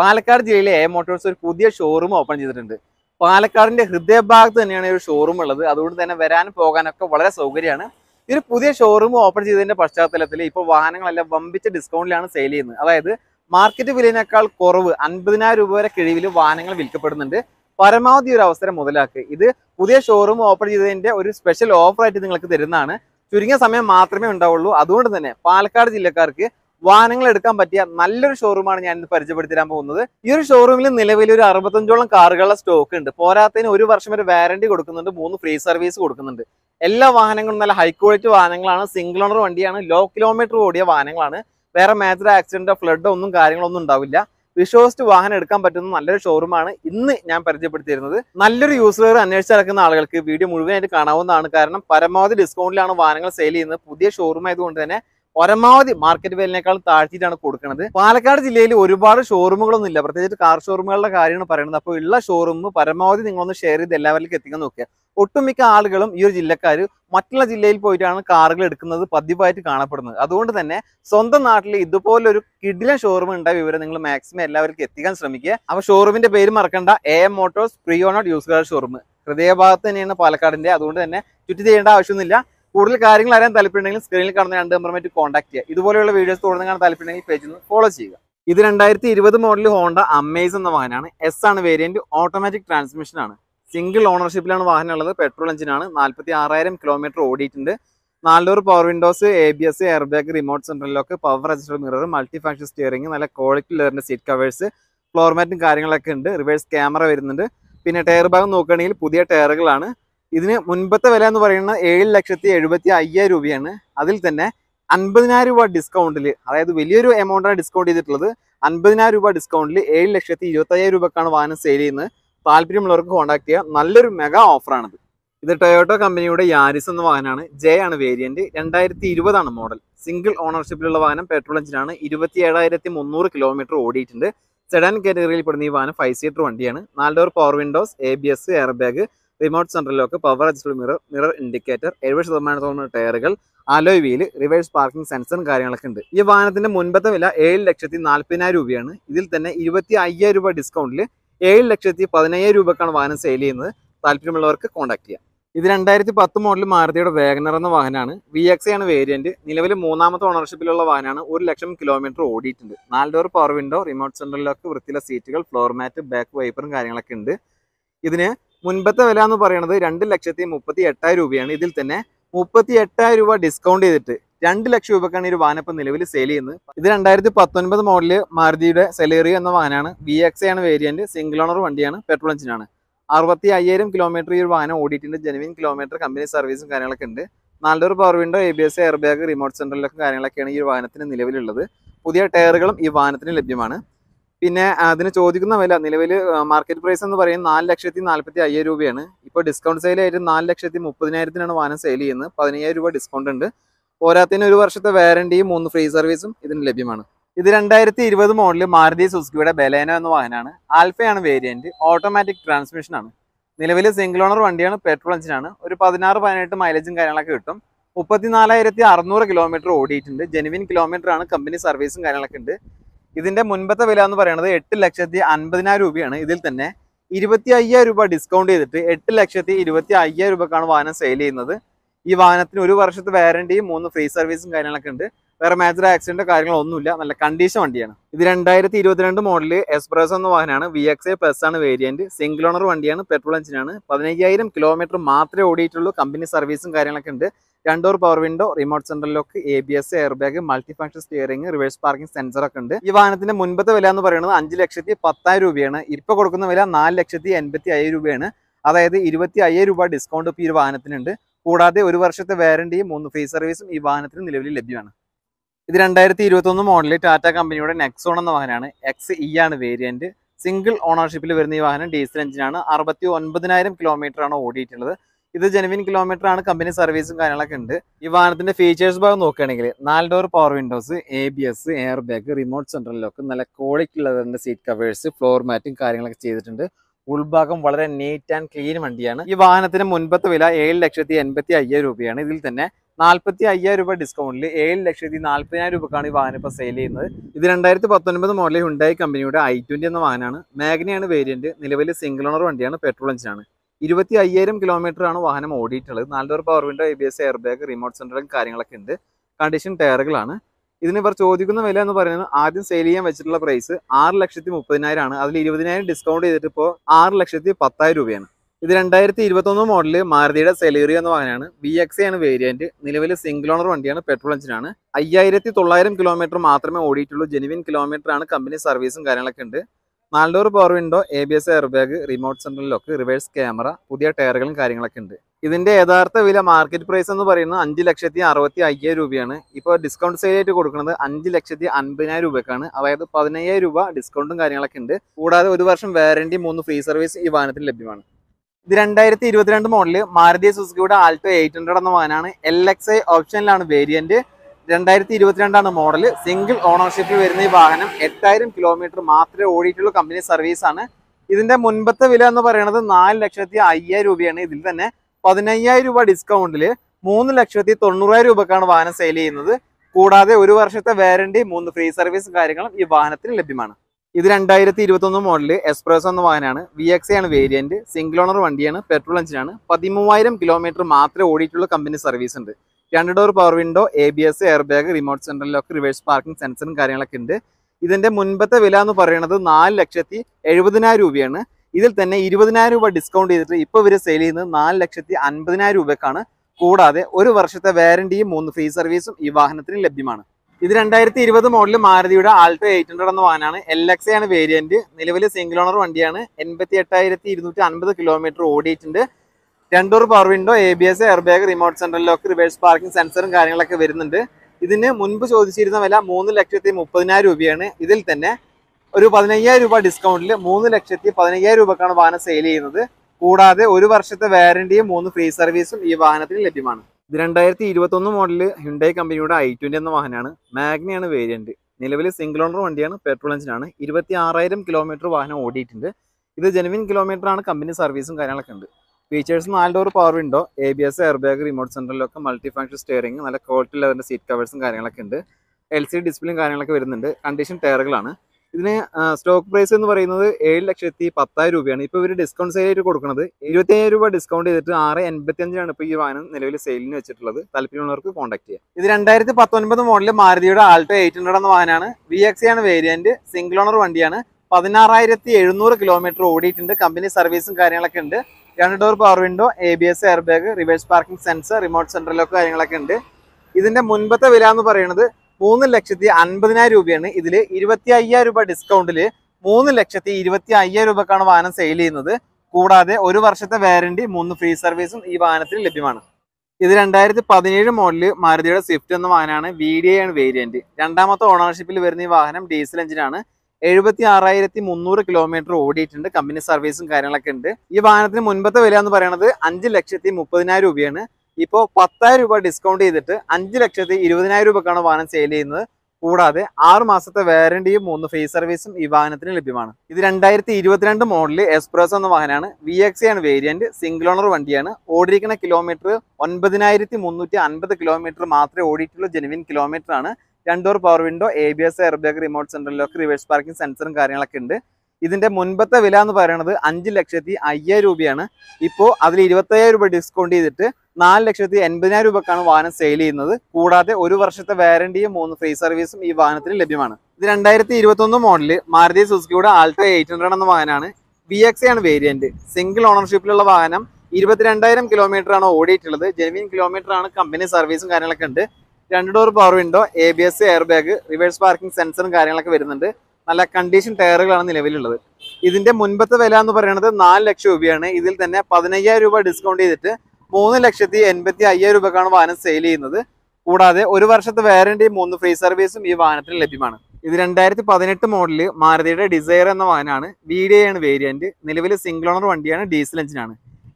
പാലക്കാട് ജില്ലയിലെ A Motors ഒരു പുതിയ ഷോറൂം ഓപ്പൺ ചെയ്തിട്ടുണ്ട് പാലക്കാടിന്റെ ഹൃദയഭാഗത്ത് തന്നെയാണ് ഒരു ഷോറൂം ഉള്ളത് അതുകൊണ്ട് തന്നെ വരാനും പോകാനൊക്കെ വളരെ സൗകര്യമാണ് ഈ ഒരു പുതിയ ഷോറൂം ഓപ്പൺ ചെയ്തതിന്റെ പശ്ചാത്തലത്തിൽ ഇപ്പോൾ വാഹനങ്ങളെല്ലാം വമ്പിച്ച ഡിസ്കൗണ്ടിലാണ് സെയിൽ ചെയ്യുന്നത് അതായത് മാർക്കറ്റ് വിലയിനേക്കാൾ കുറവ് അൻപതിനായിരം രൂപ വരെ കിഴിവിൽ വാഹനങ്ങൾ വിൽക്കപ്പെടുന്നുണ്ട് പരമാവധി ഒരു അവസരം മുതലാക്ക് ഇത് പുതിയ ഷോറൂം ഓപ്പൺ ചെയ്തതിന്റെ ഒരു സ്പെഷ്യൽ ഓഫറായിട്ട് നിങ്ങൾക്ക് തരുന്നതാണ് ചുരുങ്ങിയ സമയം മാത്രമേ ഉണ്ടാവുള്ളൂ അതുകൊണ്ട് തന്നെ പാലക്കാട് ജില്ലക്കാർക്ക് വാഹനങ്ങൾ എടുക്കാൻ പറ്റിയ നല്ലൊരു ഷോറൂമാണ് ഞാൻ ഇന്ന് പരിചയപ്പെടുത്തി തരാൻ പോകുന്നത് ഈ ഒരു ഷോറൂമിൽ നിലവിൽ ഒരു അറുപത്തഞ്ചോളം കാറുകളുടെ സ്റ്റോക്ക് ഉണ്ട് പോരാത്തതിന് ഒരു വർഷം ഒരു വാരണ്ടി കൊടുക്കുന്നുണ്ട് മൂന്ന് ഫ്രീ സർവീസ് കൊടുക്കുന്നുണ്ട് എല്ലാ വാഹനങ്ങളും നല്ല ഹൈ ക്വാളിറ്റി വാഹനങ്ങളാണ് സിംഗിൾ ഓണർ വണ്ടിയാണ് ലോ കിലോമീറ്റർ ഓടിയ വാഹനങ്ങളാണ് വേറെ മേജർ ആക്സിഡന്റോ ഫ്ലഡോ ഒന്നും കാര്യങ്ങളൊന്നും ഉണ്ടാവില്ല വിശ്വസിച്ച് വാഹനം എടുക്കാൻ പറ്റുന്ന നല്ലൊരു ഷോറൂമാണ് ഇന്ന് ഞാൻ പരിചയപ്പെടുത്തിയിരുന്നത് നല്ലൊരു യൂസർ നടക്കുന്ന ആളുകൾക്ക് വീഡിയോ മുഴുവനായിട്ട് കാണാവുന്നതാണ് കാരണം പരമാവധി ഡിസ്കൗണ്ടിലാണ് വാഹനങ്ങൾ സെയിൽ ചെയ്യുന്നത് പുതിയ ഷോറൂം ആയതുകൊണ്ട് തന്നെ പരമാവധി മാർക്കറ്റ് വിലയേക്കാൾ താഴ്ത്തിയിട്ടാണ് കൊടുക്കുന്നത് പാലക്കാട് ജില്ലയിൽ ഒരുപാട് ഷോറൂമുകളൊന്നും ഇല്ല പ്രത്യേകിച്ച് കാർ ഷോറൂമുകളുടെ കാര്യമാണ് പറയുന്നത് അപ്പോൾ ഉള്ള ഷോറൂം പരമാവധി നിങ്ങളൊന്ന് ഷെയർ ചെയ്ത് എല്ലാവരിലേക്ക് എത്തിക്കാൻ നോക്കുക ഒട്ടുമിക്ക ആളുകളും ഈ ഒരു ജില്ലക്കാർ മറ്റുള്ള ജില്ലയിൽ പോയിട്ടാണ് കാറുകൾ എടുക്കുന്നത് പതിവായിട്ട് കാണപ്പെടുന്നത് അതുകൊണ്ട് തന്നെ സ്വന്തം നാട്ടിൽ ഇതുപോലെ ഒരു കിഡിലെ ഷോറൂം ഉണ്ടായ വിവരം നിങ്ങൾ മാക്സിമം എല്ലാവർക്കും എത്തിക്കാൻ ശ്രമിക്കുക അപ്പോൾ ഷോറൂമിന്റെ പേര് മറക്കണ്ട A M motors preowned use car showroom ഹൃദയഭാഗത്ത് തന്നെയാണ് പാലക്കാടിന്റെ അതുകൊണ്ട് തന്നെ ചുറ്റി ചെയ്യേണ്ട ആവശ്യമൊന്നുമില്ല കൂടുതൽ കാര്യങ്ങൾ അറിയാൻ താല്പര്യമുണ്ടെങ്കിൽ സ്ക്രീനിൽ കാണുന്ന രണ്ട് നമ്പറുമായിട്ട് കോൺടാക്ട് ചെയ്യുക ഇതുപോലെയുള്ള വീഡിയോസ് തുടർന്ന് കാണാൻ താല്പര്യമുണ്ടെങ്കിൽ പേജിൽ നിന്ന് ഫോളോ ചെയ്യുക ഇത് രണ്ടായിരത്തി ഇരുപത് മോഡൽ ഹോണ്ട അമേസ് എന്ന വാഹനമാണ് എസ് ആണ് വേരിയന്റ് ഓട്ടോമാറ്റിക് ട്രാൻസ്മിഷൻ ആണ് സിംഗിൾ ഓണർഷിപ്പിലാണ് വാഹനം ഉള്ളത് പെട്രോൾ എഞ്ചിനാണ് നാൽപ്പത്തി ആറായിരം കിലോമീറ്റർ ഓടിയിട്ടുണ്ട് നാലൂറ് power windows A B S air bag remote central lock power adjusted mirror multi function steering നല്ല ക്വാളിറ്റി ലെതറിന്റെ സീറ്റ് കവേഴ്സ് ഫ്ലോർ കാര്യങ്ങളൊക്കെ ഉണ്ട് റിവേഴ്സ് ക്യാമറ വരുന്നുണ്ട് പിന്നെ ടയർ ഭാഗം നോക്കുകയാണെങ്കിൽ പുതിയ ടയറുകളാണ് ഇതിന് മുൻപത്തെ വില എന്ന് പറയുന്നത് ഏഴ് ലക്ഷത്തി എഴുപത്തി അയ്യായിരം രൂപയാണ് അതിൽ തന്നെ അൻപതിനായിരം രൂപ ഡിസ്കൗണ്ടിൽ അതായത് വലിയൊരു എമൗണ്ടാണ് ഡിസ്കൗണ്ട് ചെയ്തിട്ടുള്ളത് അൻപതിനായിരം രൂപ ഡിസ്കൗണ്ടിൽ ഏഴ് ലക്ഷത്തി ഇരുപത്തയ്യായിരം രൂപക്കാണ് വാഹനം സെയിൽ ചെയ്യുന്നത് താല്പര്യമുള്ളവർക്ക് കോൺടാക്ട് ചെയ്യുക നല്ലൊരു മെഗാ ഓഫറാണിത് ഇത് ടൊയോട്ടോ കമ്പനിയുടെ യാരിസ് എന്ന വാഹനമാണ് ജെ ആണ് വേരിയൻറ്റ് രണ്ടായിരത്തി ഇരുപതാണ് മോഡൽ സിംഗിൾ ഓണർഷിപ്പിലുള്ള വാഹനം പെട്രോൾ എഞ്ചിനാണ് ഇരുപത്തി ഏഴായിരത്തി മുന്നൂറ് കിലോമീറ്റർ ഓടിയിട്ടുണ്ട് സെഡാൻ കാറ്റഗറിയിൽ പെടുന്ന ഈ വാഹനം ഫൈവ് സീറ്റർ വണ്ടിയാണ് നാല് door power windows A B S air bag remote central lock power adjustable mirror mirror indicator എഴുപത് ശതമാനത്തോളം ടയറുകൾ അലോയ് വീൽ റിവേഴ്സ് പാർക്കിംഗ് സെൻസറും കാര്യങ്ങളൊക്കെ ഉണ്ട് ഈ വാഹനത്തിന്റെ മുൻപത്തെ വില ഏഴ് ലക്ഷത്തി നാൽപ്പതിനായിരം രൂപയാണ് ഇതിൽ തന്നെ ഇരുപത്തി അയ്യായിരം രൂപ ഡിസ്കൗണ്ടിൽ ഏഴ് ലക്ഷത്തി പതിനയ്യായിരം രൂപക്കാണ് വാഹനം സെയിൽ ചെയ്യുന്നത് താല്പര്യമുള്ളവർക്ക് കോൺടാക്ട് ചെയ്യാം ഇത് രണ്ടായിരത്തി പത്ത് മോഡൽ മാരുതിയുടെ വേഗനർ എന്ന വാഹനമാണ് വി എക്സ് ആണ് വേരിയന്റ് നിലവിൽ മൂന്നാമത്തെ ഓണർഷിപ്പിലുള്ള വാഹനമാണ് ഒരു ലക്ഷം കിലോമീറ്റർ ഓടിയിട്ടുണ്ട് നാല് ഡോർ പവർ വിൻഡോ റിമോട്ട് സെൻട്രലിലൊക്കെ വൃത്തിയുള്ള സീറ്റുകൾ ഫ്ലോർ മാറ്റ് ബാക്ക് വൈപ്പറും കാര്യങ്ങളൊക്കെ ഉണ്ട് ഇതിന് മുൻപത്തെ വില എന്ന് പറയുന്നത് രണ്ട് ലക്ഷത്തി മുപ്പത്തി എട്ടായിരം രൂപയാണ് ഇതിൽ തന്നെ മുപ്പത്തി എട്ടായിരം രൂപ ഡിസ്കൗണ്ട് ചെയ്തിട്ട് രണ്ട് ലക്ഷം രൂപക്കാണ് ഈ ഒരു വാനപ്പം നിലവിൽ സെയിൽ ചെയ്യുന്നത് ഇത് രണ്ടായിരത്തി പത്തൊൻപത് മോഡല് മാരുതിയുടെ സെലേറി എന്ന വാഹനമാണ് ബി എക്സ് ആണ് വേരിയന്റ് സിംഗിൾ ഓണർ വണ്ടിയാണ് പെട്രോൾ എഞ്ചിനാണ് അറുപത്തി അയ്യായിരം കിലോമീറ്റർ ഈ ഒരു വാഹനം ഓടിയിട്ടുണ്ട് ജെനുവിൻ കിലോമീറ്റർ കമ്പനി സർവീസും കാര്യങ്ങളൊക്കെ ഉണ്ട് നാലൊരു power window A B S air bag remote സെൻട്രലൊക്കെ കാര്യങ്ങളൊക്കെയാണ് ഈ വാഹനത്തിന് നിലവിലുള്ളത് പുതിയ ടയറുകളും ഈ വാഹനത്തിന് ലഭ്യമാണ് പിന്നെ അതിന് ചോദിക്കുന്ന വില നിലവിൽ മാർക്കറ്റ് പ്രൈസ് എന്ന് പറയുന്നത് നാല് ലക്ഷത്തി നാല്പത്തി അയ്യായിരം രൂപയാണ് ഇപ്പോൾ ഡിസ്കൗണ്ട് ആയിട്ട് നാല് ലക്ഷത്തി മുപ്പതിനായിരത്തിനാണ് വാഹനം സെയിൽ ചെയ്യുന്നത് പതിനയ്യായിരം രൂപ ഡിസ്കൗണ്ട് ഉണ്ട് പോരാത്തിന് ഒരു വർഷത്തെ വാരണ്ടിയും മൂന്ന് ഫ്രീ സർവീസും ഇതിന് ലഭ്യമാണ് ഇത് രണ്ടായിരത്തി ഇരുപത് മോഡൽ മാരുതി സുസുക്കിയുടെ ബലേനോ എന്ന വാഹനമാണ് ആൽഫയാണ് വേരിയന്റ് ഓട്ടോമാറ്റിക് ട്രാൻസ്മിഷൻ ആണ് നിലവിൽ സിംഗിൾ ഓണർ വണ്ടിയാണ് പെട്രോൾ എഞ്ചിനാണ് ഒരു പതിനാറ് പതിനെട്ട് മൈലേജും കാര്യങ്ങളൊക്കെ കിട്ടും മുപ്പത്തിനാലായിരത്തി അറുന്നൂറ് കിലോമീറ്റർ ഓടിയിട്ടുണ്ട് ജെനുവിൻ കിലോമീറ്റർ ആണ് കമ്പനി സർവീസും കാര്യങ്ങളൊക്കെ ഉണ്ട് ഇതിന്റെ മുൻപത്തെ വില എന്ന് പറയുന്നത് എട്ട് ലക്ഷത്തി അൻപതിനായിരം രൂപയാണ് ഇതിൽ തന്നെ ഇരുപത്തി അയ്യായിരം രൂപ ഡിസ്കൗണ്ട് ചെയ്തിട്ട് എട്ട് ലക്ഷത്തി ഇരുപത്തി അയ്യായിരം രൂപക്കാണ് വാഹനം സെയിൽ ചെയ്യുന്നത് ഈ വാഹനത്തിന് ഒരു വർഷത്തെ വാരണ്ടിയും മൂന്ന് ഫ്രീ സർവീസും കാര്യങ്ങളൊക്കെ ഉണ്ട് വേറെ മേജർ ആക്സിഡന്റ് കാര്യങ്ങളോ ഒന്നുമില്ല നല്ല കണ്ടീഷൻ വണ്ടിയാണ് ഇത് രണ്ടായിരത്തി ഇരുപത്തിരണ്ട് മോഡല് എക്സ്പ്രസ് എന്ന വാഹനമാണ് വി എക്സ് എ പ്ലസ് ആണ് വേരിയന്റ് സിംഗിൾ ഓണർ വണ്ടിയാണ് പെട്രോൾ എഞ്ചിനാണ് പതിനയ്യായിരം കിലോമീറ്റർ മാത്രമേ ഓടിയിട്ടുള്ളൂ കമ്പനി സർവീസും കാര്യങ്ങളൊക്കെ ഉണ്ട് രണ്ട് door power window remote central lock A B S air bag multi function steering reverse parking sensor ഒക്കെ ഉണ്ട് ഈ വാഹനത്തിന്റെ മുൻപത്തെ വില എന്ന് പറയുന്നത് അഞ്ച് ലക്ഷത്തി പത്തായിരം രൂപയാണ് ഇപ്പൊ കൊടുക്കുന്ന വില നാല് ലക്ഷത്തി എൺപത്തി അയ്യായിരം രൂപയാണ് അതായത് ഇരുപത്തി അയ്യായിരം രൂപ ഡിസ്കൗണ്ട് ഇപ്പൊ ഈ വാഹനത്തിനുണ്ട് കൂടാതെ ഒരു വർഷത്തെ വാരണ്ടിയും മൂന്ന് ഫ്രീ സർവീസും ഈ വാഹനത്തിന് നിലവിൽ ലഭ്യമാണ് ഇത് രണ്ടായിരത്തി ഇരുപത്തൊന്ന് മോഡലിൽ ടാറ്റ കമ്പനിയുടെ നെക്സോൺ എന്ന വാഹനമാണ് എക്സ് ഇ e ആണ് വേരിയന്റ് സിംഗിൾ ഓണർഷിപ്പിൽ വരുന്ന ഈ വാഹനം ഡീസൽ എഞ്ചിനാണ് അറുപത്തി ഒൻപതിനായിരം കിലോമീറ്ററാണ് ഓടിയിട്ടുള്ളത് ഇത് ജെനുവിൻ കിലോമീറ്റർ ആണ് കമ്പനി സർവീസും കാര്യങ്ങളൊക്കെ ഉണ്ട് ഈ വാഹനത്തിന്റെ ഫീച്ചേഴ്സ് ഭാഗം നോക്കുകയാണെങ്കിൽ നാല് door power windows A B S air bag remote central lock നല്ല ക്വാളിറ്റി ലെതറിന്റെ സീറ്റ് കവേഴ്സ് ഫ്ലോർ മാറ്റും കാര്യങ്ങളൊക്കെ ചെയ്തിട്ടുണ്ട് ഉൾഭാഗം വളരെ നീറ്റ് ആൻഡ് ക്ലീൻ വണ്ടിയാണ് ഈ വാഹനത്തിന് മുൻപത്തെ വില ഏഴ് ലക്ഷത്തി എൺപത്തി അയ്യായിരം രൂപയാണ് ഇതിൽ തന്നെ നാൽപ്പത്തി അയ്യായിരം രൂപ ഡിസ്കൗണ്ടിൽ ഏഴ് ലക്ഷത്തി നാൽപ്പതിനായിരം രൂപക്കാണ് ഈ വാഹനം ഇപ്പോൾ സെയിൽ ചെയ്യുന്നത് ഇത് രണ്ടായിരത്തി പത്തൊൻപത് മോഡലിൽ ഉണ്ടായി കമ്പനിയുടെ ഐ ട്വൻറ്റി എന്ന വാഹനമാണ് മാഗ്നയാണ് വേരിയന്റ് നിലവിൽ സിംഗിൾ ഓണർ വണ്ടിയാണ് പെട്രോൾ എഞ്ചിനാണ് ഇരുപത്തി അയ്യായിരം ആണ് വാഹനം ഓടിയിട്ടുള്ളത് നാലുപേർ power window A B S air bag remote സെൻട്രലും കാര്യങ്ങളൊക്കെ ഉണ്ട് കണ്ടീഷൻ ടയറുകളാണ് ഇതിന് ഇവർ ചോദിക്കുന്ന വില എന്ന് പറയുന്നത് ആദ്യം സെയിൽ ചെയ്യാൻ വെച്ചിട്ടുള്ള പ്രൈസ് ആറ് ലക്ഷത്തി മുപ്പതിനായിരം ആണ് അതിൽ ഇരുപതിനായിരം ഡിസ്കൗണ്ട് ചെയ്തിട്ട് ഇപ്പോൾ ആറ് ലക്ഷത്തി പത്തായിരം രൂപയാണ് ഇത് രണ്ടായിരത്തി ഇരുപത്തൊന്ന് മോഡല് മാരുതിയുടെ സെലേറി എന്ന വാഹനമാണ് ബി എക്സ് ആണ് വേരിയന്റ് നിലവിൽ സിംഗിൾ ഓണർ വണ്ടിയാണ് പെട്രോൾ എഞ്ചിനാണ് അയ്യായിരത്തി തൊള്ളായിരം കിലോമീറ്റർ മാത്രമേ ഓടിയിട്ടുള്ളൂ ജെനുവിൻ കിലോമീറ്റർ ആണ് കമ്പനി സർവീസും കാര്യങ്ങളൊക്കെ ഉണ്ട് നാലൂറ് power window A B S air bag remote central reverse camera പുതിയ ടയറുകളും കാര്യങ്ങളൊക്കെ ഉണ്ട് ഇതിന്റെ യഥാർത്ഥ വില മാർക്കറ്റ് പ്രൈസ് എന്ന് പറയുന്നത് അഞ്ച് ലക്ഷത്തി അറുപത്തി അയ്യായിരം രൂപയാണ് ഇപ്പോൾ ഡിസ്കൗണ്ട് സെയിലായിട്ട് കൊടുക്കുന്നത് അഞ്ച് ലക്ഷത്തി അൻപതിനായിരം രൂപക്കാണ് അതായത് പതിനയ്യായിരം രൂപ ഡിസ്കൗണ്ടും കാര്യങ്ങളൊക്കെ ഉണ്ട് കൂടാതെ ഒരു വർഷം വാറണ്ടി മൂന്ന് ഫ്രീ സർവീസ് ഈ വാഹനത്തിൽ ലഭ്യമാണ് ഇത് രണ്ടായിരത്തി ഇരുപത്തിരണ്ട് മോഡല് മാരുതി സുസുക്കിയുടെ ആൾട്ടോ എയ്റ്റ് ഹൺഡ്രഡ് എന്ന വാഹനമാണ് എൽ എക്സ് ഐ ഓപ്ഷനിലാണ് വേരിയന്റ് രണ്ടായിരത്തി ഇരുപത്തിരണ്ടാണ് മോഡൽ സിംഗിൾ ഓണർഷിപ്പിൽ വരുന്ന ഈ വാഹനം എട്ടായിരം കിലോമീറ്റർ മാത്രമേ ഓടിയിട്ടുള്ളൂ കമ്പനി സർവീസ് ആണ് ഇതിന്റെ മുൻപത്തെ വില എന്ന് പറയുന്നത് നാല് ലക്ഷത്തി അയ്യായിരം രൂപയാണ് ഇതിൽ തന്നെ പതിനയ്യായിരം രൂപ ഡിസ്കൗണ്ടിൽ മൂന്ന് ലക്ഷത്തി തൊണ്ണൂറായിരം രൂപക്കാണ് വാഹനം സെയിൽ ചെയ്യുന്നത് കൂടാതെ ഒരു വർഷത്തെ വാരണ്ടി മൂന്ന് ഫ്രീ സർവീസും കാര്യങ്ങളും ഈ വാഹനത്തിന് ലഭ്യമാണ് ഇത് രണ്ടായിരത്തി ഇരുപത്തൊന്ന് മോഡൽ എക്സ്പ്രസ് എന്ന വാഹനമാണ് വി എക്സ് ആണ് വേരിയന്റ് സിംഗിൾ ഓണർ വണ്ടിയാണ് പെട്രോൾ എഞ്ചിനാണ് പതിമൂവായിരം കിലോമീറ്റർ മാത്രമേ ഓടിയിട്ടുള്ള കമ്പനി സർവീസ് ഉണ്ട് രണ്ട് door power window A B S air bag remote സെൻട്രലിലൊക്കെ റിവേഴ്സ് പാർക്കിംഗ് സെൻസറും കാര്യങ്ങളൊക്കെ ഉണ്ട് ഇതിന്റെ മുൻപത്തെ വില എന്ന് പറയുന്നത് നാല് ലക്ഷത്തി എഴുപതിനായിരം രൂപയാണ് ഇതിൽ തന്നെ ഇരുപതിനായിരം രൂപ ഡിസ്കൗണ്ട് ചെയ്തിട്ട് ഇപ്പോൾ ഇവർ സെയിൽ ചെയ്യുന്നത് നാല് ലക്ഷത്തി അൻപതിനായിരം രൂപക്കാണ് കൂടാതെ ഒരു വർഷത്തെ വാരണ്ടിയും മൂന്ന് ഫ്രീ സർവീസും ഈ വാഹനത്തിന് ലഭ്യമാണ് ഇത് രണ്ടായിരത്തി ഇരുപത് മോഡൽ മാരുതിയുടെ ആൾട്ടോ എയ്റ്റ് ഹൺഡ്രഡ് എന്ന വാഹനമാണ് എൽ എക്സ് ആണ് വേരിയന്റ് നിലവിൽ സിംഗിൾ ഓണർ വണ്ടിയാണ് എൺപത്തി എട്ടായിരത്തി ഇരുന്നൂറ്റി അൻപത് കിലോമീറ്റർ ഓടിയിട്ടുണ്ട് രണ്ടൂർ power window A B S air bag remote central lock reverse parking സെൻസറും കാര്യങ്ങളൊക്കെ വരുന്നുണ്ട് ഇതിന് മുൻപ് ചോദിച്ചിരുന്ന വില മൂന്ന് ലക്ഷത്തി മുപ്പതിനായിരം രൂപയാണ് ഇതിൽ തന്നെ ഒരു പതിനയ്യായിരം രൂപ ഡിസ്കൗണ്ടിൽ മൂന്ന് ലക്ഷത്തി പതിനയ്യായിരം രൂപക്കാണ് വാഹനം സെയിൽ ചെയ്യുന്നത് കൂടാതെ ഒരു വർഷത്തെ വാരണ്ടിയും മൂന്ന് ഫ്രീ സർവീസും ഈ വാഹനത്തിന് ലഭ്യമാണ് ഇത് രണ്ടായിരത്തി ഒന്ന് മോഡലിൽ ഹുണ്ടായി കമ്പനിയുടെ ഐ ട്വന്റി എന്ന വാഹനമാണ് മാഗ്നയാണ് വേരിയന്റ് നിലവിൽ സിംഗിൾ ഓണർ വണ്ടിയാണ് പെട്രോൾ എഞ്ചിനാണ് ഇരുപത്തി ആറായിരം കിലോമീറ്റർ വാഹനം ഓടിയിട്ടുണ്ട് ഇത് ജെനുവിൻ കിലോമീറ്റർ ആണ് കമ്പനി സർവീസും കാര്യങ്ങളൊക്കെ ഉണ്ട് ഫീച്ചേഴ്സ് നാല് door power window A B S air bag remote സെൻറ്ററിലൊക്കെ മൾട്ടി ഫങ്ഷൻ സ്റ്റിയറിംഗ് നല്ല ക്വാളിറ്റി ലെവലിൻ്റെ സീറ്റ് കവേഴ്സും കാര്യങ്ങളൊക്കെ ഉണ്ട് എൽ സി ഡിസ്പ്ലേയും കാര്യങ്ങളൊക്കെ വരുന്നുണ്ട് കണ്ടീഷൻ ടയറുകളാണ് ഇതിന് സ്റ്റോക്ക് പ്രൈസ് എന്ന് പറയുന്നത് ഏഴ് ലക്ഷത്തി പത്തായിരം രൂപയാണ് ഇപ്പോൾ ഇവർ ഡിസ്കൗണ്ട് ആയിട്ട് കൊടുക്കുന്നത് ഇരുപത്തിയായിരം രൂപ ഡിസ്കൗണ്ട് ചെയ്തിട്ട് ആറ് എൺപത്തിയഞ്ചാണ് ഇപ്പോൾ ഈ വാഹനം നിലവിൽ സെയിലിന് വെച്ചിട്ടുള്ളത് താല്പര്യമുള്ളവർക്ക് കോൺടാക്ട് ചെയ്യാം ഇത് രണ്ടായിരത്തി പത്തൊൻപത് മോഡൽ മാരുതിയുടെ ആൾട്ടോ എയ്റ്റ് ഹൺഡ്രഡ് എന്ന വാഹനമാണ് വി എക്സ് ആണ് വേരിയന്റ് സിംഗിൾ ഓണർ വണ്ടിയാണ് പതിനാറായിരത്തി എഴുന്നൂറ് കിലോമീറ്റർ ഓടിയിട്ടുണ്ട് കമ്പനി സർവീസും കാര്യങ്ങളൊക്കെ ഉണ്ട് രണ്ട് door power window A B S air bag reverse parking sensor remote central lock കാര്യങ്ങളൊക്കെ ഉണ്ട് ഇതിന്റെ മുൻപത്തെ വില എന്ന് പറയുന്നത് മൂന്ന് ലക്ഷത്തി അൻപതിനായിരം രൂപയാണ് ഇതിൽ ഇരുപത്തി അയ്യായിരം രൂപ ഡിസ്കൗണ്ടിൽ മൂന്ന് ലക്ഷത്തി ഇരുപത്തി അയ്യായിരം രൂപക്കാണ് വാഹനം സെയിൽ ചെയ്യുന്നത് കൂടാതെ ഒരു വർഷത്തെ വാരണ്ടി മൂന്ന് ഫ്രീ സർവീസും ഈ വാഹനത്തിൽ ലഭ്യമാണ് ഇത് രണ്ടായിരത്തി പതിനേഴ് മോഡല് മാരുതിയുടെ സ്വിഫ്റ്റ് എന്ന വാഹനമാണ് വി ഡി ആണ് വേരിയന്റ് രണ്ടാമത്തെ ഓണർഷിപ്പിൽ വരുന്ന ഈ വാഹനം ഡീസൽ എഞ്ചിനാണ് എഴുപത്തി ആറായിരത്തി മുന്നൂറ് കിലോമീറ്റർ ഓടിയിട്ടുണ്ട് കമ്പനി സർവീസും കാര്യങ്ങളൊക്കെ ഉണ്ട് ഈ വാഹനത്തിന് മുൻപത്തെ വില എന്ന് പറയുന്നത് അഞ്ച് ലക്ഷത്തി മുപ്പതിനായിരം രൂപയാണ് ഇപ്പോൾ പത്തായിരം രൂപ ഡിസ്കൗണ്ട് ചെയ്തിട്ട് അഞ്ച് ലക്ഷത്തി ഇരുപതിനായിരം രൂപക്കാണ് വാഹനം സെയിൽ ചെയ്യുന്നത് കൂടാതെ ആറ് മാസത്തെ വാറണ്ടിയും മൂന്ന് ഫ്രീ സർവീസും ഈ വാഹനത്തിന് ലഭ്യമാണ് ഇത് രണ്ടായിരത്തി ഇരുപത്തിരണ്ട് മോഡലിൽ എക്സ്പ്രസ് എന്ന വാഹനമാണ് വി എക്സ് ആണ് വേരിയന്റ് സിംഗിൾ ഓണർ വണ്ടിയാണ് ഓടിയിരിക്കുന്ന കിലോമീറ്റർ ഒൻപതിനായിരത്തി മുന്നൂറ്റി അൻപത് കിലോമീറ്റർ മാത്രമേ ഓടിയിട്ടുള്ളൂ ജെനുവിൻ കിലോമീറ്റർ ആണ് രണ്ട് door power window A B S air remote central lock reverse parking സെൻസറും കാര്യങ്ങളൊക്കെ ഉണ്ട് ഇതിന്റെ മുൻപത്തെ വില എന്ന് പറയുന്നത് അഞ്ച് ലക്ഷത്തി അയ്യായിരം രൂപയാണ് ഇപ്പോൾ അതിൽ ഇരുപത്തയ്യായിരം രൂപ ഡിസ്കൗണ്ട് ചെയ്തിട്ട് നാല് ലക്ഷത്തി എൺപതിനായിരം രൂപക്കാണ് വാഹനം സെയിൽ ചെയ്യുന്നത് കൂടാതെ ഒരു വർഷത്തെ വാരണ്ടിയും മൂന്ന് ഫ്രീ സർവീസും ഈ വാഹനത്തിന് ലഭ്യമാണ് ഇത് രണ്ടായിരത്തി ഇരുപത്തൊന്ന് മോഡല് മാരുതി സുസുക്കിയുടെ ആൾട്ടോ എയ്റ്റ് ഹൺഡ്രഡ് എന്ന വാഹനമാണ് വി എക്സ് ആണ് വേരിയന്റ് സിംഗിൾ ഓണർഷിപ്പിലുള്ള വാഹനം ഇരുപത്തിരണ്ടായിരം കിലോമീറ്റർ ആണ് ഓടിയിട്ടുള്ളത് ജെനുവിൻ കിലോമീറ്റർ ആണ് കമ്പനി സർവീസും കാര്യങ്ങളൊക്കെ ഉണ്ട് രണ്ട് door power window A B S air bag reverse parking സെൻസറും കാര്യങ്ങളൊക്കെ വരുന്നുണ്ട് നല്ല കണ്ടീഷൻ ടയറുകളാണ് നിലവിലുള്ളത് ഇതിന്റെ മുൻപത്തെ വില എന്ന് പറയുന്നത് നാല് ലക്ഷം രൂപയാണ് ഇതിൽ തന്നെ പതിനയ്യായിരം രൂപ ഡിസ്കൗണ്ട് ചെയ്തിട്ട് മൂന്ന് ലക്ഷത്തി എൺപത്തി അയ്യായിരം രൂപക്കാണ് വാഹനം സെയിൽ ചെയ്യുന്നത് കൂടാതെ ഒരു വർഷത്തെ വാറണ്ടിയും മൂന്ന് ഫ്രീ സർവീസും ഈ വാഹനത്തിന് ലഭ്യമാണ് ഇത് രണ്ടായിരത്തി പതിനെട്ട് മോഡല് മാരുതിയുടെ ഡിസയർ എന്ന വാഹനമാണ് വി ഡി ആണ് വേരിയന്റ് നിലവിൽ സിംഗിൾ ഓണർ വണ്ടിയാണ് ഡീസൽ എഞ്ചിനാണ്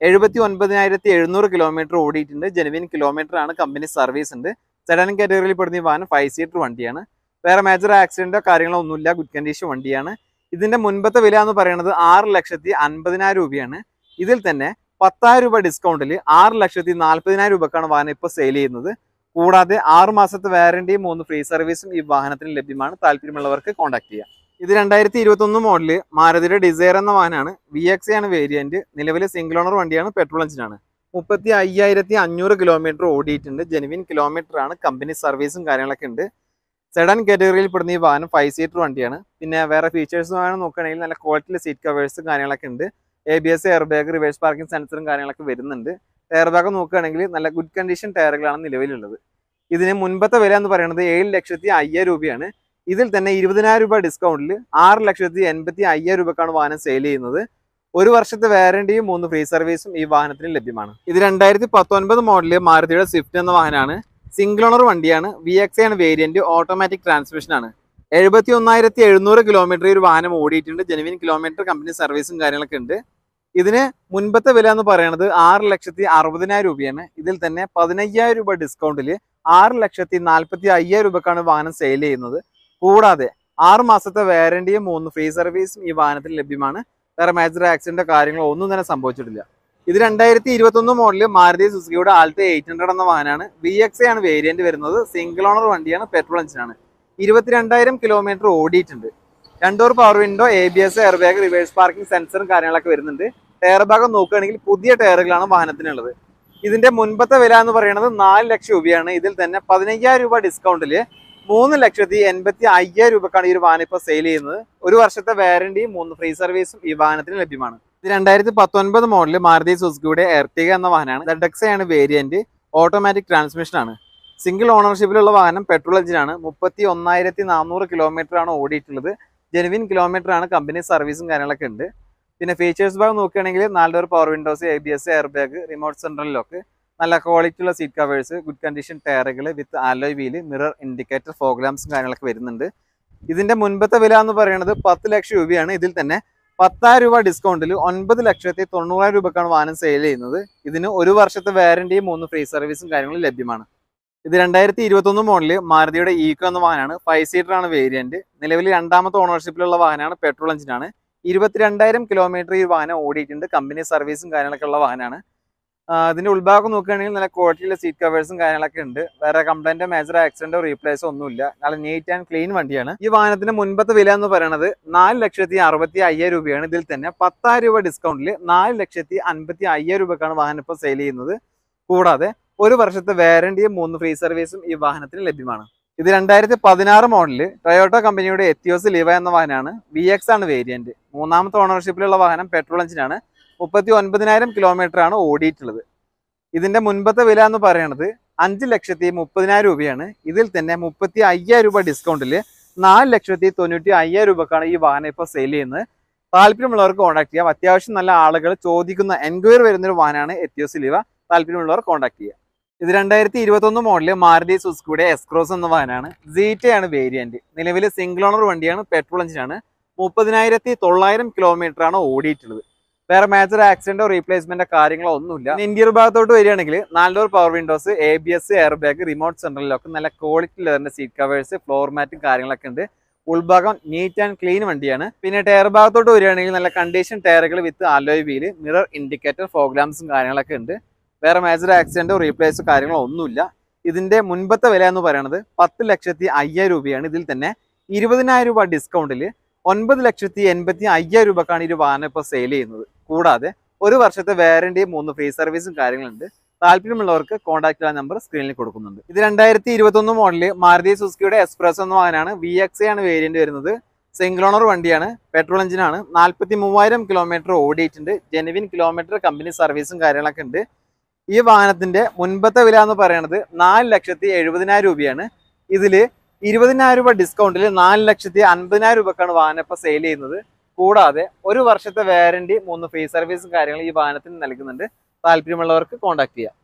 എഴുപത്തി ഒൻപതിനായിരത്തി എഴുന്നൂറ് കിലോമീറ്റർ ഓടിയിട്ടുണ്ട് ജെനുവിൻ കിലോമീറ്റർ ആണ് കമ്പനി സർവീസ് ഉണ്ട് സെഡൻ കാറ്റഗറിയിൽ പെടുന്ന ഈ വാഹനം ഫൈവ് സീറ്റർ വണ്ടിയാണ് വേറെ മേജർ ആക്സിഡൻറ്റോ കാര്യങ്ങളോ ഒന്നുമില്ല ഗുഡ് കണ്ടീഷൻ വണ്ടിയാണ് ഇതിൻ്റെ മുൻപത്തെ വില എന്ന് പറയുന്നത് ആറ് ലക്ഷത്തി അൻപതിനായിരം രൂപയാണ് ഇതിൽ തന്നെ പത്തായിരം രൂപ ഡിസ്കൗണ്ടിൽ ആറ് ലക്ഷത്തി നാൽപ്പതിനായിരം രൂപക്കാണ് വാഹനം ഇപ്പോൾ സെയിൽ ചെയ്യുന്നത് കൂടാതെ ആറ് മാസത്തെ വാറണ്ടിയും മൂന്ന് ഫ്രീ സർവീസും ഈ വാഹനത്തിന് ലഭ്യമാണ് താല്പര്യമുള്ളവർക്ക് കോൺടാക്ട് ചെയ്യാം ഇത് രണ്ടായിരത്തി ഇരുപത്തൊന്ന് മോഡല് മാരതിയുടെ ഡിസയർ എന്ന വാഹനമാണ് വി എക്സ് ആണ് വേരിയന്റ് നിലവിലെ സിംഗിൾ ഓണർ വണ്ടിയാണ് പെട്രോൾ എഞ്ചിനാണ് മുപ്പത്തി അയ്യായിരത്തി അഞ്ഞൂറ് കിലോമീറ്റർ ഓടിയിട്ടുണ്ട് ജെനുവിൻ കിലോമീറ്റർ ആണ് കമ്പനി സർവീസും കാര്യങ്ങളൊക്കെ ഉണ്ട് സെഡൻ കാറ്റഗറിയിൽ പെടുന്ന ഈ വാഹനം ഫൈവ് സീറ്റർ വണ്ടിയാണ് പിന്നെ വേറെ ഫീച്ചേഴ്സ് വേണം നോക്കുകയാണെങ്കിൽ നല്ല ക്വാളിറ്റിയിലെ സീറ്റ് കവേഴ്സും കാര്യങ്ങളൊക്കെ ഉണ്ട് A B S air bag reverse parking സെൻസറും കാര്യങ്ങളൊക്കെ വരുന്നുണ്ട് ടയർ ബാഗ് നോക്കുകയാണെങ്കിൽ നല്ല ഗുഡ് കണ്ടീഷൻ ടയറുകളാണ് നിലവിലുള്ളത് ഇതിന് മുൻപത്തെ വില എന്ന് പറയുന്നത് ഏഴ് ലക്ഷത്തി അയ്യായിരം രൂപയാണ് ഇതിൽ തന്നെ ഇരുപതിനായിരം രൂപ ഡിസ്കൗണ്ടിൽ ആറ് ലക്ഷത്തി എൺപത്തി അയ്യായിരം രൂപക്കാണ് വാഹനം സെയിൽ ചെയ്യുന്നത് ഒരു വർഷത്തെ വാറണ്ടിയും മൂന്ന് ഫ്രീ സർവീസും ഈ വാഹനത്തിന് ലഭ്യമാണ് ഇത് രണ്ടായിരത്തി പത്തൊൻപത് മോഡലിൽ മാരുതിയുടെ സ്വിഫ്റ്റ് എന്ന വാഹനമാണ് സിംഗിൾ ഓണർ വണ്ടിയാണ് വി എക്സ് ആണ് വേരിയന്റ് ഓട്ടോമാറ്റിക് ട്രാൻസ്മിഷനാണ് എഴുപത്തി ഒന്നായിരത്തി എഴുന്നൂറ് കിലോമീറ്റർ ഒരു വാഹനം ഓടിയിട്ടുണ്ട് ജെനുവിൻ കിലോമീറ്റർ കമ്പനി സർവീസും കാര്യങ്ങളൊക്കെ ഉണ്ട് ഇതിന് മുൻപത്തെ വില എന്ന് പറയുന്നത് ആറ് ലക്ഷത്തി അറുപതിനായിരം രൂപയാണ് ഇതിൽ തന്നെ പതിനയ്യായിരം രൂപ ഡിസ്കൗണ്ടിൽ ആറ് ലക്ഷത്തി നാൽപ്പത്തി അയ്യായിരം രൂപക്കാണ് വാഹനം സെയിൽ ചെയ്യുന്നത് കൂടാതെ ആറ് മാസത്തെ വാരണ്ടിയും മൂന്ന് ഫ്രീ സർവീസും ഈ വാഹനത്തിൽ ലഭ്യമാണ് വേറെ മേജർ ആക്സിഡന്റ് കാര്യങ്ങളോ ഒന്നും തന്നെ സംഭവിച്ചിട്ടില്ല ഇത് രണ്ടായിരത്തി ഒന്ന് മോഡലിൽ മാരുതി സുസുക്കിയുടെ ആൾട്ട് എയ്റ്റ് ഹൺഡ്രഡ് എന്ന വാഹനമാണ് വി എക്സ് ആണ് വേരിയന്റ് വരുന്നത് സിംഗിൾ ഓണർ വണ്ടിയാണ് പെട്രോൾ എഞ്ചിനാണ് ഇരുപത്തിരണ്ടായിരം കിലോമീറ്റർ ഓടിയിട്ടുണ്ട് രണ്ടോർ power window A B S air bag reverse parking സെൻസറും കാര്യങ്ങളൊക്കെ വരുന്നുണ്ട് ടയർ ഭാഗം നോക്കുകയാണെങ്കിൽ പുതിയ ടയറുകളാണ് വാഹനത്തിനുള്ളത് ഇതിന്റെ മുൻപത്തെ വില എന്ന് പറയുന്നത് നാല് ലക്ഷം രൂപയാണ് ഇതിൽ തന്നെ പതിനയ്യായിരം രൂപ ഡിസ്കൗണ്ടിൽ മൂന്ന് ലക്ഷത്തി എൺപത്തി അയ്യായിരം രൂപക്കാണ് ഈ ഒരു വാഹനം ഇപ്പോൾ സെയിൽ ചെയ്യുന്നത് ഒരു വർഷത്തെ വാരണ്ടിയും മൂന്ന് ഫ്രീ സർവീസും ഈ വാഹനത്തിന് ലഭ്യമാണ് ഇത് രണ്ടായിരത്തി പത്തൊൻപത് മോഡൽ മാരുതി സുസുക്കിയുടെ എർട്ടിക എന്ന വാഹനമാണ് ആണ് വേരിയന്റ് ഓട്ടോമാറ്റിക് ട്രാൻസ്മിഷൻ ആണ് സിംഗിൾ ഓണർഷിപ്പിലുള്ള വാഹനം പെട്രോൾ എഞ്ചിനാണ് മുപ്പത്തി ഒന്നായിരത്തി നാനൂറ് കിലോമീറ്റർ ആണ് ഓടിയിട്ടുള്ളത് ജെനുവിൻ കിലോമീറ്റർ ആണ് കമ്പനി സർവീസും കാര്യങ്ങളൊക്കെ ഉണ്ട് പിന്നെ ഫീച്ചേഴ്സ് ഭാഗം നോക്കുകയാണെങ്കിൽ നാലുപേർ power windows A B S air bag remote central lock നല്ല ക്വാളിറ്റി ഉള്ള സീറ്റ് കവേഴ്സ് ഗുഡ് കണ്ടീഷൻ ടയറുകൾ with alloy wheel mirror indicator ഫോഗ്ലാംസും കാര്യങ്ങളൊക്കെ വരുന്നുണ്ട് ഇതിൻ്റെ മുൻപത്തെ വില എന്ന് പറയുന്നത് പത്ത് ലക്ഷം രൂപയാണ് ഇതിൽ തന്നെ പത്തായിരം രൂപ ഡിസ്കൗണ്ടിൽ ഒൻപത് ലക്ഷത്തി തൊണ്ണൂറായിരം രൂപക്കാണ് വാഹനം സെയിൽ ചെയ്യുന്നത് ഇതിന് ഒരു വർഷത്തെ വാരണ്ടിയും മൂന്ന് ഫ്രീ സർവീസും കാര്യങ്ങളും ലഭ്യമാണ് ഇത് രണ്ടായിരത്തി ഇരുപത്തൊന്ന് മോഡല് മാരുതിയുടെ ഈക്കോ എന്ന വാഹനമാണ് ഫൈവ് സീറ്റർ ആണ് വേരിയന്റ് നിലവിൽ രണ്ടാമത്തെ ഓണർഷിപ്പിലുള്ള വാഹനമാണ് പെട്രോൾ എഞ്ചിനാണ് ഇരുപത്തിരണ്ടായിരം കിലോമീറ്റർ ഈ വാഹനം ഓടിയിട്ടുണ്ട് കമ്പനി സർവീസും കാര്യങ്ങളൊക്കെ ഉള്ള വാഹനമാണ് ഇതിന്റെ ഉൾഭാഗം നോക്കുകയാണെങ്കിൽ നല്ല ക്വാളിറ്റിയിലെ സീറ്റ് കവേഴ്സും കാര്യങ്ങളൊക്കെ ഉണ്ട് വേറെ കംപ്ലൈന്റോ മേജർ ആക്സിഡന്റോ റീപ്ലേസോ ഒന്നുമില്ല നല്ല നീറ്റ് ആൻഡ് ക്ലീൻ വണ്ടിയാണ് ഈ വാഹനത്തിന്റെ മുൻപത്തെ വില എന്ന് പറയുന്നത് നാല് ലക്ഷത്തി അറുപത്തി അയ്യായിരം രൂപയാണ് ഇതിൽ തന്നെ പത്തായിരം രൂപ ഡിസ്കൗണ്ടിൽ നാല് ലക്ഷത്തി അൻപത്തി അയ്യായിരം രൂപക്കാണ് വാഹനം ഇപ്പോൾ സെയിൽ ചെയ്യുന്നത് കൂടാതെ ഒരു വർഷത്തെ വാരണ്ടിയും മൂന്ന് ഫ്രീ സർവീസും ഈ വാഹനത്തിന് ലഭ്യമാണ് ഇത് രണ്ടായിരത്തി പതിനാറ് മോഡലിൽ ടൊയോട്ടോ കമ്പനിയുടെ എത്തിയോസ് ലിവ എന്ന വാഹനമാണ് വി എക്സ് ആണ് വേരിയന്റ് മൂന്നാമത്തെ ഓണർഷിപ്പിലുള്ള വാഹനം പെട്രോൾ എഞ്ചിനാണ് മുപ്പത്തി ഒൻപതിനായിരം ആണ് ഓടിയിട്ടുള്ളത് ഇതിൻ്റെ മുൻപത്തെ വില എന്ന് പറയുന്നത് അഞ്ച് ലക്ഷത്തി മുപ്പതിനായിരം രൂപയാണ് ഇതിൽ തന്നെ മുപ്പത്തി അയ്യായിരം രൂപ ഡിസ്കൗണ്ടിൽ നാല് ലക്ഷത്തി തൊണ്ണൂറ്റി അയ്യായിരം രൂപക്കാണ് ഈ വാഹനം ഇപ്പോൾ സെയിൽ ചെയ്യുന്നത് താല്പര്യമുള്ളവർക്ക് കോൺടാക്ട് ചെയ്യാം അത്യാവശ്യം നല്ല ആളുകൾ ചോദിക്കുന്ന എൻക്വയറി വരുന്നൊരു വാഹനമാണ് എത്തിയോസ് ലിവ താല്പര്യമുള്ളവർ കോൺടാക്ട് ചെയ്യുക ഇത് രണ്ടായിരത്തി ഇരുപത്തൊന്ന് മോഡല് മാരുതി സുസ്കുടെ എസ്ക്രോസ് എന്ന വാഹനമാണ് ആണ് വേരിയന്റ് നിലവിൽ സിംഗിൾ ഓണർ വണ്ടിയാണ് പെട്രോൾ എഞ്ചിനാണ് മുപ്പതിനായിരത്തി തൊള്ളായിരം കിലോമീറ്ററാണ് ഓടിയിട്ടുള്ളത് വേറെ മാച്ചർ ആക്സിഡന്റോ റീപ്ലേസ്മെന്റോ കാര്യങ്ങളോ ഒന്നുമില്ല ഇന്റീരിയർ ഭാഗത്തോട്ട് വരികയാണെങ്കിൽ നാലുഡോർ power windows A B S air bag remote സെൻട്രലിലൊക്കെ നല്ല ക്വാളിറ്റി ലെതറിന്റെ സീറ്റ് കവേഴ്സ് ഫ്ലോർ മാറ്റും കാര്യങ്ങളൊക്കെ ഉണ്ട് ഉൾഭാഗം നീറ്റ് ആൻഡ് ക്ലീൻ വണ്ടിയാണ് പിന്നെ ടയർ ഭാഗത്തോട്ട് വരികയാണെങ്കിൽ നല്ല കണ്ടീഷൻ ടയറുകൾ with alloy wheel mirror indicator ഫോഗ്ലാംസും കാര്യങ്ങളൊക്കെ ഉണ്ട് വേറെ മേജർ ആക്സിഡന്റോ റീപ്ലേസോ കാര്യങ്ങളോ ഒന്നുമില്ല ഇതിന്റെ മുൻപത്തെ വില എന്ന് പറയുന്നത് പത്ത് ലക്ഷത്തി അയ്യായിരം രൂപയാണ് ഇതിൽ തന്നെ ഇരുപതിനായിരം രൂപ ഡിസ്കൗണ്ടിൽ ഒൻപത് ലക്ഷത്തി എൺപത്തി അയ്യായിരം രൂപക്കാണ് ഈ വാഹനം ഇപ്പോൾ സെയിൽ ചെയ്യുന്നത് കൂടാതെ ഒരു വർഷത്തെ വാറന്റിയും മൂന്ന് ഫ്രീ സർവീസും കാര്യങ്ങളുണ്ട് താല്പര്യമുള്ളവർക്ക് കോൺടാക്ട് ചെയ്യാൻ നമ്പർ സ്ക്രീനിൽ കൊടുക്കുന്നുണ്ട് ഇത് രണ്ടായിരത്തി ഒന്ന് മോഡലിൽ മാരുതി സുസ്കിയുടെ എക്സ്പ്രസ് എന്ന വാഹനമാണ് വി എക്സ് ആണ് വേരിയന്റ് വരുന്നത് സിംഗിൾ ഓണർ വണ്ടിയാണ് പെട്രോൾ എഞ്ചിനാണ് നാൽപ്പത്തി മൂവായിരം കിലോമീറ്റർ ഓടിയിട്ടുണ്ട് ജെനുവിൻ കിലോമീറ്റർ കമ്പനി സർവീസും കാര്യങ്ങളൊക്കെ ഉണ്ട് ഈ വാഹനത്തിന്റെ മുൻപത്തെ വില എന്ന് പറയുന്നത് നാല് ലക്ഷത്തി എഴുപതിനായിരം രൂപയാണ് ഇതിൽ ഇരുപതിനായിരം രൂപ ഡിസ്കൗണ്ടിൽ നാല് ലക്ഷത്തി അൻപതിനായിരം രൂപക്കാണ് വാഹനം ഇപ്പോൾ സെയിൽ ചെയ്യുന്നത് കൂടാതെ ഒരു വർഷത്തെ വാരണ്ടി മൂന്ന് ഫ്രീ സർവീസും കാര്യങ്ങളും ഈ വാഹനത്തിന് നൽകുന്നുണ്ട് താല്പര്യമുള്ളവർക്ക് കോൺടാക്ട് ചെയ്യാം